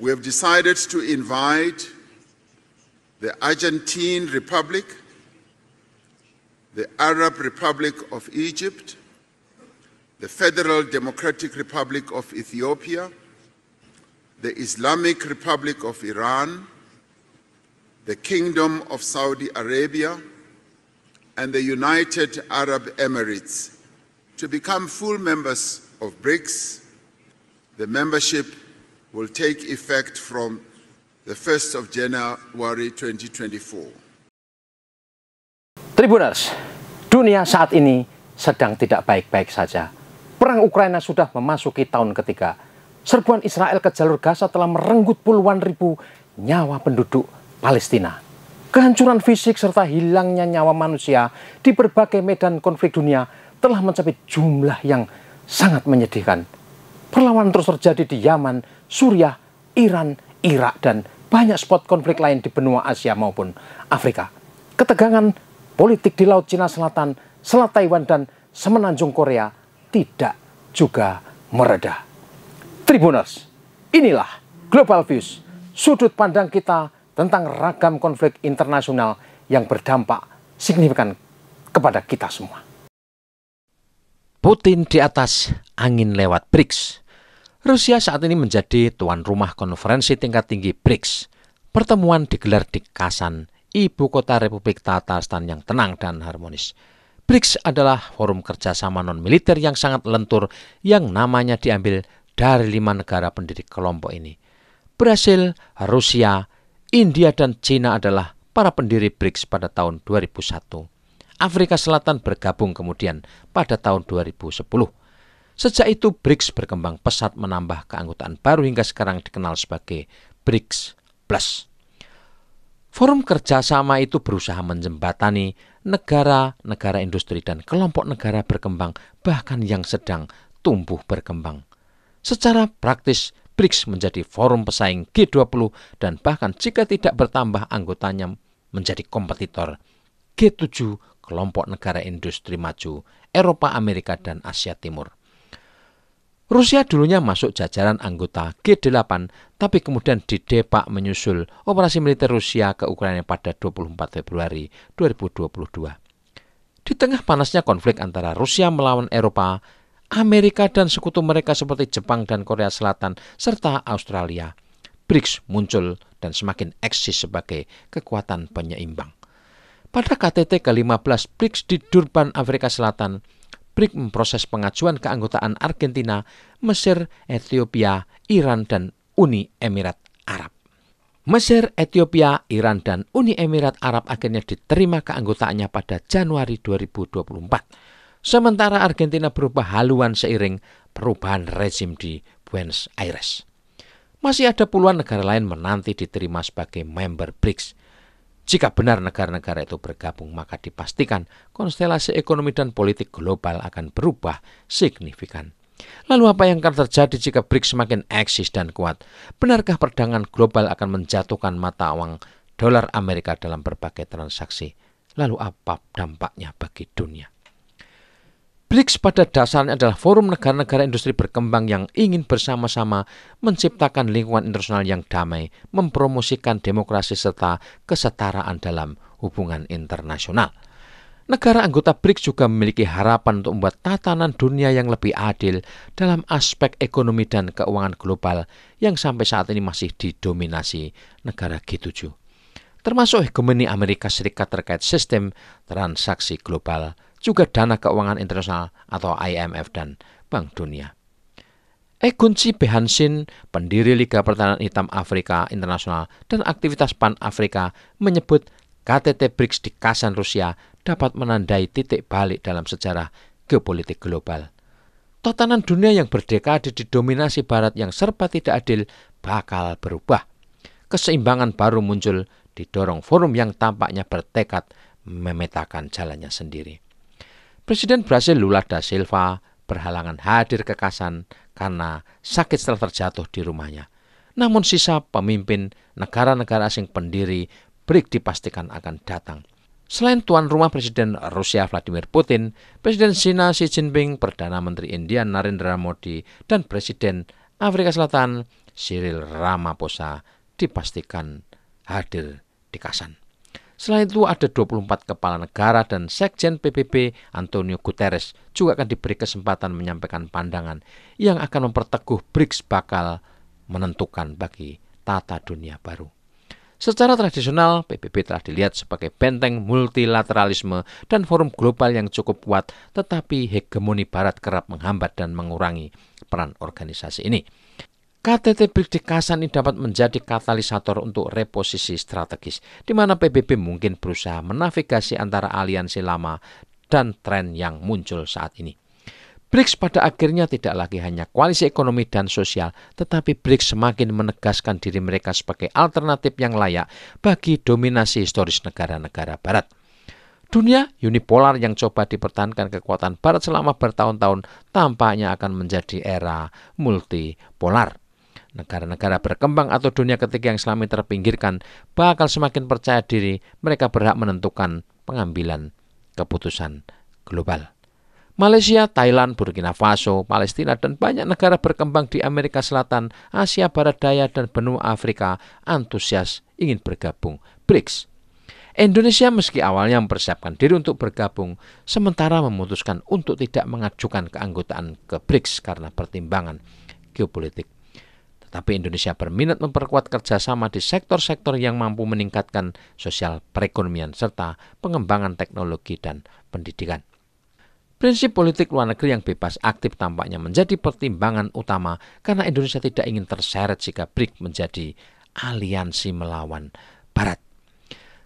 we have decided to invite the Argentine Republic, the Arab Republic of Egypt, the Federal Democratic Republic of Ethiopia, the Islamic Republic of Iran, the Kingdom of Saudi Arabia, and the United Arab Emirates to become full members of BRICS. The membership will take effect from the 1st of January 2024. Tribuners, dunia saat ini sedang tidak baik-baik saja. Perang Ukraina sudah memasuki tahun ketiga. Serbuan Israel ke jalur Gaza telah merenggut puluhan ribu nyawa penduduk Palestina. Kehancuran fisik serta hilangnya nyawa manusia di berbagai medan konflik dunia telah mencapai jumlah yang sangat menyedihkan. Perlawanan terus terjadi di Yaman, Suriah, Iran, Irak, dan banyak spot konflik lain di benua Asia maupun Afrika. Ketegangan politik di Laut Cina Selatan, Selat Taiwan, dan Semenanjung Korea tidak juga mereda. Tribuners, inilah Global Views, sudut pandang kita tentang ragam konflik internasional yang berdampak signifikan kepada kita semua. Putin di atas angin lewat BRICS. Rusia saat ini menjadi tuan rumah konferensi tingkat tinggi BRICS. Pertemuan digelar di Kasan, ibu kota Republik Tatarstan yang tenang dan harmonis. BRICS adalah forum kerjasama non-militer yang sangat lentur yang namanya diambil dari lima negara pendiri kelompok ini. Brasil, Rusia, India, dan Cina adalah para pendiri BRICS pada tahun 2001. Afrika Selatan bergabung kemudian pada tahun 2010. Sejak itu BRICS berkembang pesat menambah keanggotaan baru hingga sekarang dikenal sebagai BRICS Plus. Forum kerjasama itu berusaha menjembatani negara-negara industri dan kelompok negara berkembang bahkan yang sedang tumbuh berkembang. Secara praktis, BRICS menjadi forum pesaing G20 dan bahkan jika tidak bertambah anggotanya menjadi kompetitor G7 kelompok negara industri maju Eropa, Amerika, dan Asia Timur. Rusia dulunya masuk jajaran anggota G8, tapi kemudian didepak menyusul operasi militer Rusia ke Ukraina pada 24 Februari 2022. Di tengah panasnya konflik antara Rusia melawan Eropa, Amerika dan sekutu mereka seperti Jepang dan Korea Selatan serta Australia, BRICS muncul dan semakin eksis sebagai kekuatan penyeimbang. Pada KTT ke-15 BRICS di Durban, Afrika Selatan, memproses pengajuan keanggotaan Argentina, Mesir, Ethiopia, Iran, dan Uni Emirat Arab. Mesir, Ethiopia, Iran, dan Uni Emirat Arab akhirnya diterima keanggotaannya pada Januari 2024. Sementara Argentina berubah haluan seiring perubahan rezim di Buenos Aires. Masih ada puluhan negara lain menanti diterima sebagai member BRICS. Jika benar negara-negara itu bergabung, maka dipastikan konstelasi ekonomi dan politik global akan berubah signifikan. Lalu apa yang akan terjadi jika BRICS semakin eksis dan kuat? Benarkah perdagangan global akan menjatuhkan mata uang dolar Amerika dalam berbagai transaksi? Lalu apa dampaknya bagi dunia? BRICS pada dasarnya adalah forum negara-negara industri berkembang yang ingin bersama-sama menciptakan lingkungan internasional yang damai, mempromosikan demokrasi serta kesetaraan dalam hubungan internasional. Negara anggota BRICS juga memiliki harapan untuk membuat tatanan dunia yang lebih adil dalam aspek ekonomi dan keuangan global yang sampai saat ini masih didominasi negara G7 termasuk hegemoni Amerika Serikat terkait sistem transaksi global juga Dana Keuangan Internasional atau IMF dan Bank Dunia. Egunci eh, Behansin, pendiri Liga Pertahanan Hitam Afrika Internasional dan aktivitas Pan Afrika, menyebut KTT BRICS di Kasan Rusia dapat menandai titik balik dalam sejarah geopolitik global. Tatanan dunia yang berdekade didominasi barat yang serba tidak adil bakal berubah. Keseimbangan baru muncul didorong forum yang tampaknya bertekad memetakan jalannya sendiri. Presiden Brasil Lula da Silva berhalangan hadir ke Kasan karena sakit setelah terjatuh di rumahnya. Namun sisa pemimpin negara-negara asing pendiri BRIC dipastikan akan datang. Selain tuan rumah Presiden Rusia Vladimir Putin, Presiden China Xi Jinping, Perdana Menteri India Narendra Modi, dan Presiden Afrika Selatan Cyril Ramaphosa dipastikan hadir di Kasan. Selain itu ada 24 kepala negara dan Sekjen PBB Antonio Guterres juga akan diberi kesempatan menyampaikan pandangan yang akan memperteguh BRICS bakal menentukan bagi tata dunia baru. Secara tradisional, PBB telah dilihat sebagai benteng multilateralisme dan forum global yang cukup kuat, tetapi hegemoni barat kerap menghambat dan mengurangi peran organisasi ini. KTT Kasan ini dapat menjadi katalisator untuk reposisi strategis, di mana PBB mungkin berusaha menavigasi antara aliansi lama dan tren yang muncul saat ini. BRICS pada akhirnya tidak lagi hanya koalisi ekonomi dan sosial, tetapi BRICS semakin menegaskan diri mereka sebagai alternatif yang layak bagi dominasi historis negara-negara barat. Dunia unipolar yang coba dipertahankan kekuatan barat selama bertahun-tahun tampaknya akan menjadi era multipolar. Negara-negara berkembang atau dunia ketiga yang selama ini terpinggirkan bakal semakin percaya diri mereka berhak menentukan pengambilan keputusan global. Malaysia, Thailand, Burkina Faso, Palestina, dan banyak negara berkembang di Amerika Selatan, Asia Barat Daya, dan benua Afrika antusias ingin bergabung BRICS. Indonesia meski awalnya mempersiapkan diri untuk bergabung, sementara memutuskan untuk tidak mengajukan keanggotaan ke BRICS karena pertimbangan geopolitik tapi Indonesia berminat memperkuat kerjasama di sektor-sektor yang mampu meningkatkan sosial perekonomian serta pengembangan teknologi dan pendidikan. Prinsip politik luar negeri yang bebas aktif tampaknya menjadi pertimbangan utama karena Indonesia tidak ingin terseret jika BRIC menjadi aliansi melawan Barat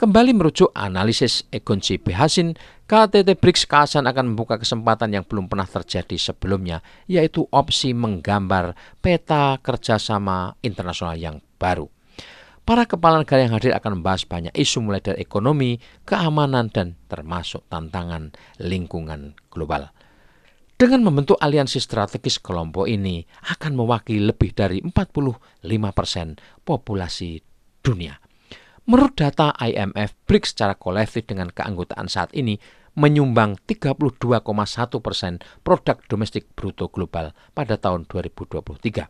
kembali merujuk analisis Egon C. Hasin, KTT BRICS Kasan akan membuka kesempatan yang belum pernah terjadi sebelumnya, yaitu opsi menggambar peta kerjasama internasional yang baru. Para kepala negara yang hadir akan membahas banyak isu mulai dari ekonomi, keamanan, dan termasuk tantangan lingkungan global. Dengan membentuk aliansi strategis kelompok ini akan mewakili lebih dari 45 persen populasi dunia. Menurut data IMF, BRICS secara kolektif dengan keanggotaan saat ini menyumbang 32,1 persen produk domestik bruto global pada tahun 2023.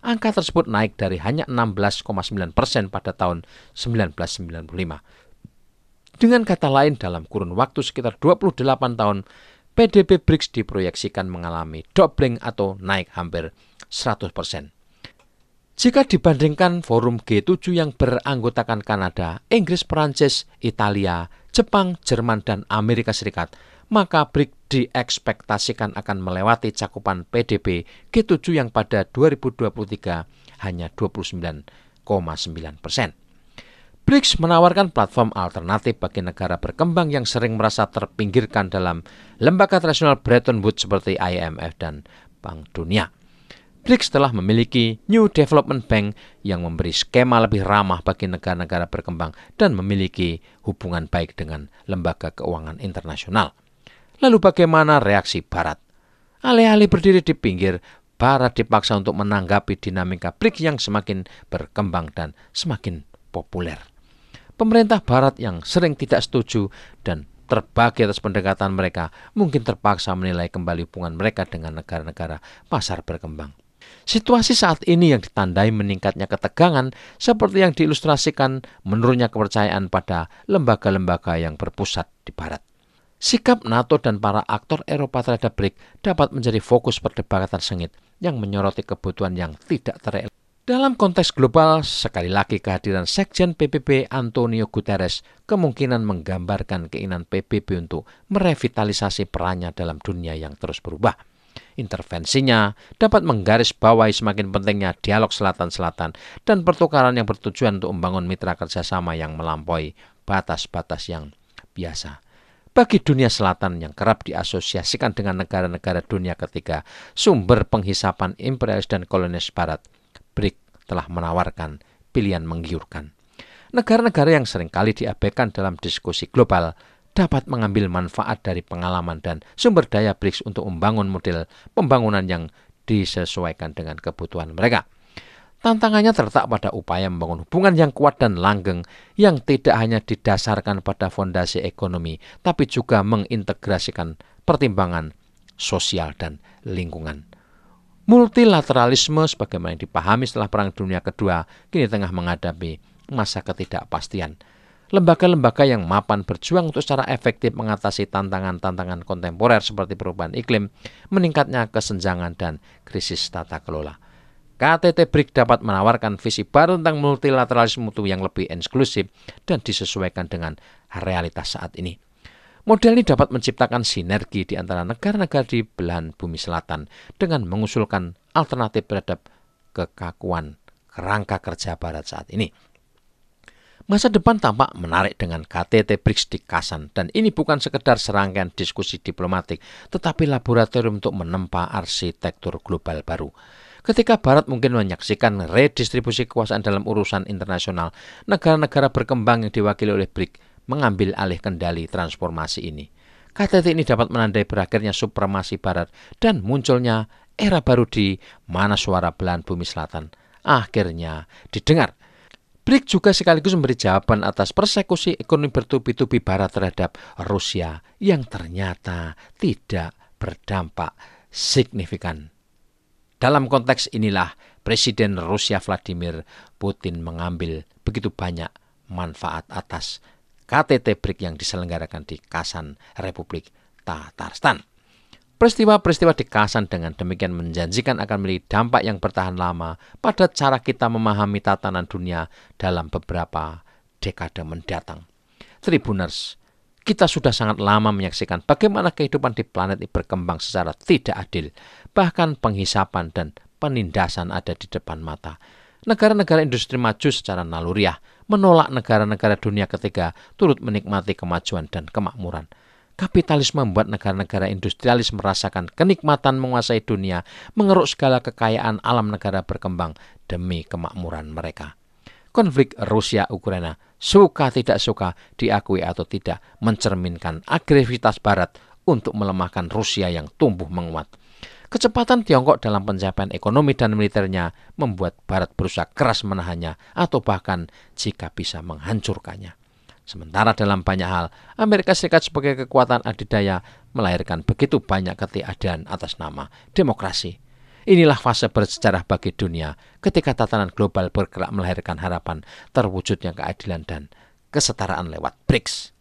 Angka tersebut naik dari hanya 16,9 persen pada tahun 1995. Dengan kata lain, dalam kurun waktu sekitar 28 tahun, PDB BRICS diproyeksikan mengalami doubling atau naik hampir 100 persen. Jika dibandingkan forum G7 yang beranggotakan Kanada, Inggris, Perancis, Italia, Jepang, Jerman, dan Amerika Serikat, maka BRIC diekspektasikan akan melewati cakupan PDB G7 yang pada 2023 hanya 29,9 persen. BRICS menawarkan platform alternatif bagi negara berkembang yang sering merasa terpinggirkan dalam lembaga tradisional Bretton Woods seperti IMF dan Bank Dunia. BRICS telah memiliki New Development Bank yang memberi skema lebih ramah bagi negara-negara berkembang dan memiliki hubungan baik dengan lembaga keuangan internasional. Lalu bagaimana reaksi Barat? Alih-alih berdiri di pinggir, Barat dipaksa untuk menanggapi dinamika BRICS yang semakin berkembang dan semakin populer. Pemerintah Barat yang sering tidak setuju dan terbagi atas pendekatan mereka mungkin terpaksa menilai kembali hubungan mereka dengan negara-negara pasar berkembang. Situasi saat ini yang ditandai meningkatnya ketegangan seperti yang diilustrasikan menurunnya kepercayaan pada lembaga-lembaga yang berpusat di barat. Sikap NATO dan para aktor Eropa terhadap BRIC dapat menjadi fokus perdebatan sengit yang menyoroti kebutuhan yang tidak terelak. Dalam konteks global, sekali lagi kehadiran Sekjen PBB Antonio Guterres kemungkinan menggambarkan keinginan PBB untuk merevitalisasi perannya dalam dunia yang terus berubah. Intervensinya dapat menggarisbawahi semakin pentingnya dialog selatan-selatan dan pertukaran yang bertujuan untuk membangun mitra kerjasama yang melampaui batas-batas yang biasa. Bagi dunia selatan yang kerap diasosiasikan dengan negara-negara dunia ketiga, sumber penghisapan imperialis dan kolonis barat, BRIC telah menawarkan pilihan menggiurkan. Negara-negara yang seringkali diabaikan dalam diskusi global – dapat mengambil manfaat dari pengalaman dan sumber daya BRICS untuk membangun model pembangunan yang disesuaikan dengan kebutuhan mereka. Tantangannya terletak pada upaya membangun hubungan yang kuat dan langgeng yang tidak hanya didasarkan pada fondasi ekonomi, tapi juga mengintegrasikan pertimbangan sosial dan lingkungan. Multilateralisme sebagaimana dipahami setelah Perang Dunia Kedua kini tengah menghadapi masa ketidakpastian lembaga-lembaga yang mapan berjuang untuk secara efektif mengatasi tantangan-tantangan kontemporer seperti perubahan iklim, meningkatnya kesenjangan dan krisis tata kelola. KTT BRIC dapat menawarkan visi baru tentang multilateralisme mutu yang lebih eksklusif dan disesuaikan dengan realitas saat ini. Model ini dapat menciptakan sinergi di antara negara-negara di belahan bumi selatan dengan mengusulkan alternatif terhadap kekakuan kerangka kerja barat saat ini. Masa depan tampak menarik dengan KTT BRICS di Kasan dan ini bukan sekedar serangkaian diskusi diplomatik, tetapi laboratorium untuk menempa arsitektur global baru. Ketika Barat mungkin menyaksikan redistribusi kekuasaan dalam urusan internasional, negara-negara berkembang yang diwakili oleh BRICS mengambil alih kendali transformasi ini. KTT ini dapat menandai berakhirnya supremasi Barat dan munculnya era baru di mana suara belahan bumi selatan akhirnya didengar Brick juga sekaligus memberi jawaban atas persekusi ekonomi bertubi-tubi barat terhadap Rusia yang ternyata tidak berdampak signifikan. Dalam konteks inilah Presiden Rusia Vladimir Putin mengambil begitu banyak manfaat atas KTT BRIC yang diselenggarakan di Kasan Republik Tatarstan. Peristiwa-peristiwa di dengan demikian menjanjikan akan memiliki dampak yang bertahan lama pada cara kita memahami tatanan dunia dalam beberapa dekade mendatang. Tribuners, kita sudah sangat lama menyaksikan bagaimana kehidupan di planet ini berkembang secara tidak adil, bahkan penghisapan dan penindasan ada di depan mata. Negara-negara industri maju secara naluriah menolak negara-negara dunia ketiga turut menikmati kemajuan dan kemakmuran. Kapitalisme membuat negara-negara industrialis merasakan kenikmatan menguasai dunia, mengeruk segala kekayaan alam negara berkembang demi kemakmuran mereka. Konflik Rusia-Ukraina, suka tidak suka, diakui atau tidak, mencerminkan agresivitas Barat untuk melemahkan Rusia yang tumbuh menguat. Kecepatan Tiongkok dalam pencapaian ekonomi dan militernya membuat Barat berusaha keras menahannya atau bahkan jika bisa menghancurkannya. Sementara dalam banyak hal, Amerika Serikat sebagai kekuatan adidaya melahirkan begitu banyak ketiadaan atas nama demokrasi. Inilah fase bersejarah bagi dunia ketika tatanan global bergerak melahirkan harapan terwujudnya keadilan dan kesetaraan lewat BRICS.